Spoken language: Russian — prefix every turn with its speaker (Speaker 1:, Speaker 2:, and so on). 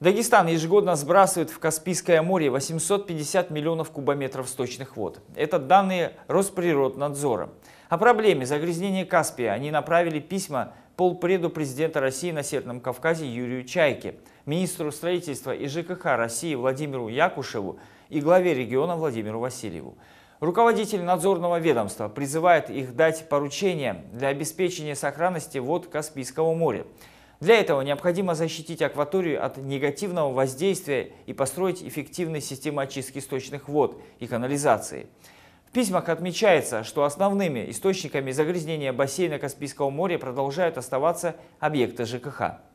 Speaker 1: Дагестан ежегодно сбрасывает в Каспийское море 850 миллионов кубометров сточных вод. Это данные Росприроднадзора. О проблеме загрязнения Каспия они направили письма полпреду президента России на Северном Кавказе Юрию Чайке, министру строительства и ЖКХ России Владимиру Якушеву и главе региона Владимиру Васильеву. Руководитель надзорного ведомства призывает их дать поручение для обеспечения сохранности вод Каспийского моря – для этого необходимо защитить акваторию от негативного воздействия и построить эффективные системы очистки источных вод и канализации. В письмах отмечается, что основными источниками загрязнения бассейна Каспийского моря продолжают оставаться объекты ЖКХ.